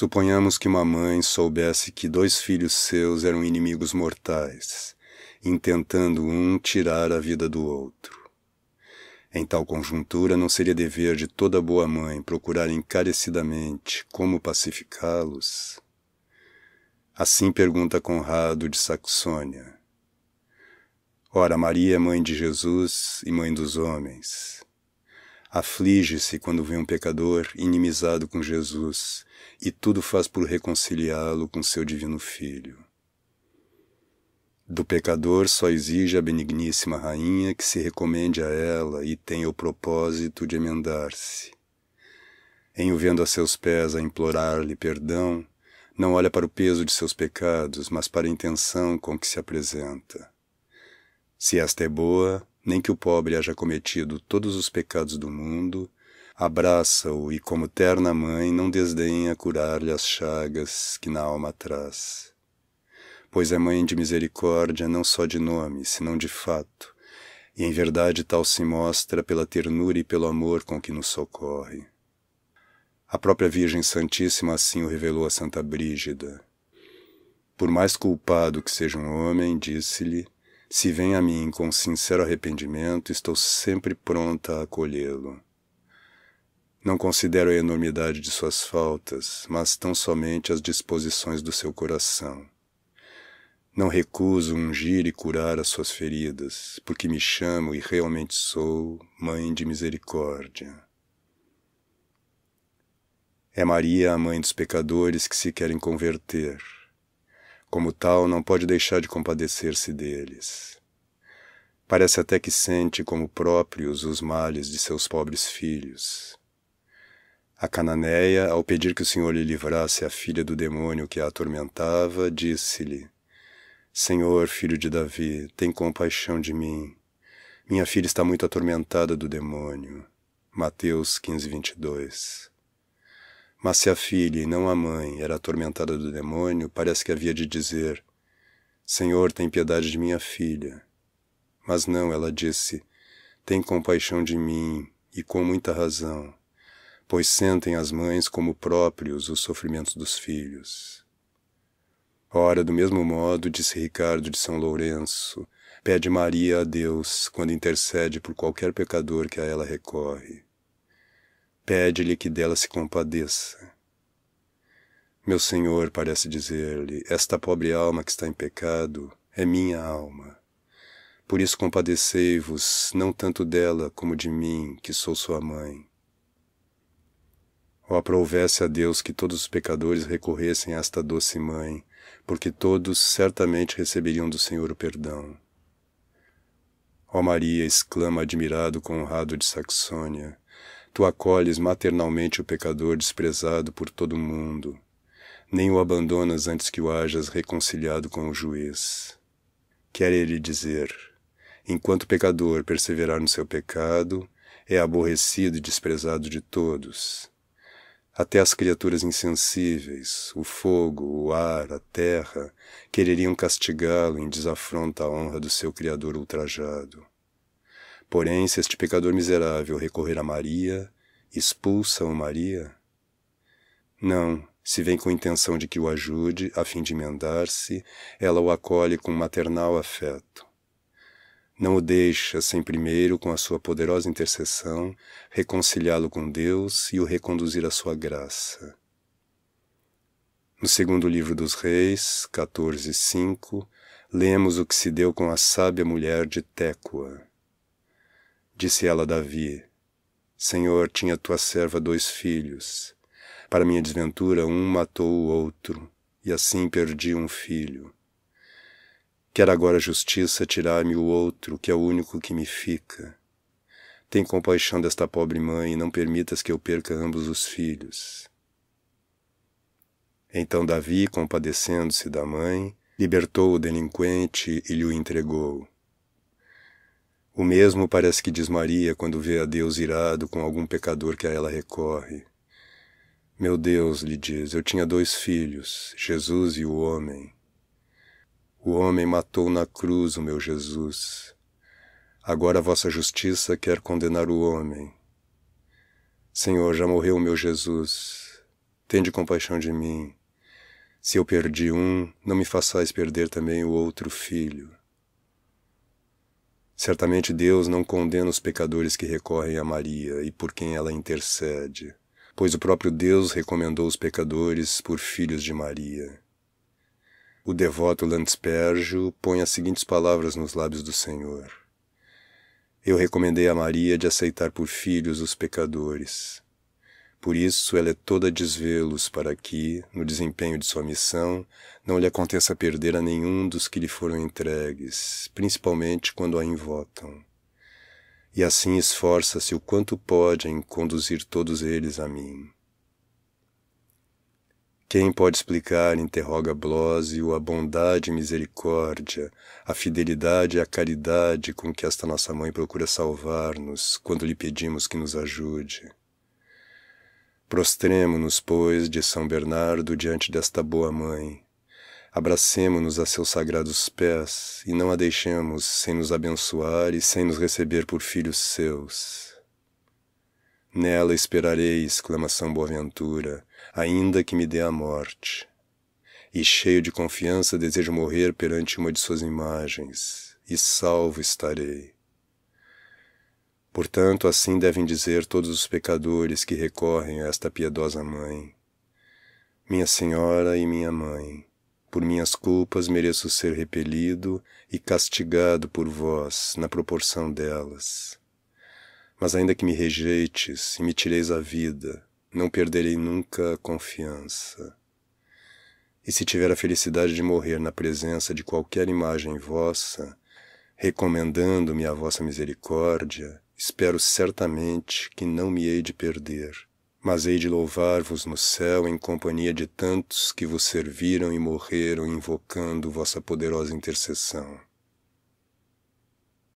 Suponhamos que uma mãe soubesse que dois filhos seus eram inimigos mortais, intentando um tirar a vida do outro. Em tal conjuntura, não seria dever de toda boa mãe procurar encarecidamente como pacificá-los? Assim pergunta Conrado de Saxônia. Ora, Maria é mãe de Jesus e mãe dos homens aflige-se quando vê um pecador inimizado com Jesus e tudo faz por reconciliá-lo com seu divino Filho. Do pecador só exige a benigníssima rainha que se recomende a ela e tenha o propósito de emendar-se. Envolvendo a seus pés a implorar-lhe perdão, não olha para o peso de seus pecados, mas para a intenção com que se apresenta. Se esta é boa, nem que o pobre haja cometido todos os pecados do mundo, abraça-o e, como terna mãe, não desdenha curar-lhe as chagas que na alma traz. Pois é mãe de misericórdia não só de nome, senão de fato, e em verdade tal se mostra pela ternura e pelo amor com que nos socorre. A própria Virgem Santíssima assim o revelou a Santa Brígida. Por mais culpado que seja um homem, disse-lhe, se vem a mim com sincero arrependimento, estou sempre pronta a acolhê-lo. Não considero a enormidade de suas faltas, mas tão somente as disposições do seu coração. Não recuso ungir e curar as suas feridas, porque me chamo e realmente sou Mãe de Misericórdia. É Maria a mãe dos pecadores que se querem converter como tal, não pode deixar de compadecer-se deles. Parece até que sente como próprios os males de seus pobres filhos. A Cananeia, ao pedir que o Senhor lhe livrasse a filha do demônio que a atormentava, disse-lhe: Senhor, filho de Davi, tem compaixão de mim. Minha filha está muito atormentada do demônio. Mateus 15, 22. Mas se a filha, e não a mãe, era atormentada do demônio, parece que havia de dizer: Senhor, tem piedade de minha filha. Mas não, ela disse: Tem compaixão de mim, e com muita razão, pois sentem as mães como próprios os sofrimentos dos filhos. Ora, do mesmo modo, disse Ricardo de São Lourenço, pede Maria a Deus quando intercede por qualquer pecador que a ela recorre pede-lhe que dela se compadeça. Meu Senhor, parece dizer-lhe, esta pobre alma que está em pecado é minha alma. Por isso compadecei-vos, não tanto dela como de mim, que sou sua mãe. Ou aprouvesse a Deus que todos os pecadores recorressem a esta doce mãe, porque todos certamente receberiam do Senhor o perdão. Ó Maria, exclama admirado com o rado de Saxônia, Tu acolhes maternalmente o pecador desprezado por todo o mundo, nem o abandonas antes que o hajas reconciliado com o juiz. Quer ele dizer, enquanto o pecador perseverar no seu pecado, é aborrecido e desprezado de todos. Até as criaturas insensíveis, o fogo, o ar, a terra, quereriam castigá-lo em desafronta à honra do seu Criador ultrajado. Porém, se este pecador miserável recorrer a Maria, expulsa-o Maria? Não, se vem com intenção de que o ajude, a fim de emendar-se, ela o acolhe com maternal afeto. Não o deixa sem primeiro, com a sua poderosa intercessão, reconciliá-lo com Deus e o reconduzir à sua graça. No segundo livro dos Reis, 14, 5, lemos o que se deu com a sábia mulher de Técoa. Disse ela a Davi: Senhor, tinha tua serva dois filhos. Para minha desventura, um matou o outro, e assim perdi um filho. Quer agora a justiça tirar-me o outro, que é o único que me fica. Tem compaixão desta pobre mãe, e não permitas que eu perca ambos os filhos. Então Davi, compadecendo-se da mãe, libertou o delinquente e lhe o entregou. O mesmo parece que diz Maria quando vê a Deus irado com algum pecador que a ela recorre. Meu Deus, lhe diz, eu tinha dois filhos, Jesus e o homem. O homem matou na cruz o meu Jesus. Agora a vossa justiça quer condenar o homem. Senhor, já morreu o meu Jesus. Tende compaixão de mim. Se eu perdi um, não me façais perder também o outro filho. Certamente Deus não condena os pecadores que recorrem a Maria e por quem ela intercede, pois o próprio Deus recomendou os pecadores por filhos de Maria. O devoto Landspergio põe as seguintes palavras nos lábios do Senhor: Eu recomendei a Maria de aceitar por filhos os pecadores. Por isso ela é toda desvelos para que, no desempenho de sua missão, não lhe aconteça perder a nenhum dos que lhe foram entregues, principalmente quando a invotam. E assim esforça-se o quanto pode em conduzir todos eles a mim. Quem pode explicar, interroga Blósio, a bondade e misericórdia, a fidelidade e a caridade com que esta nossa mãe procura salvar-nos quando lhe pedimos que nos ajude? Prostremo-nos, pois, de São Bernardo diante desta boa mãe. Abracemo-nos a seus sagrados pés e não a deixemos sem nos abençoar e sem nos receber por filhos seus. Nela esperarei, exclama São Boaventura, ainda que me dê a morte. E cheio de confiança desejo morrer perante uma de suas imagens, e salvo estarei. Portanto, assim devem dizer todos os pecadores que recorrem a esta piedosa mãe. Minha Senhora e minha mãe, por minhas culpas mereço ser repelido e castigado por vós na proporção delas. Mas ainda que me rejeites e me tireis a vida, não perderei nunca a confiança. E se tiver a felicidade de morrer na presença de qualquer imagem vossa, recomendando-me a vossa misericórdia, Espero certamente que não me hei de perder, mas hei de louvar-vos no céu em companhia de tantos que vos serviram e morreram invocando vossa poderosa intercessão.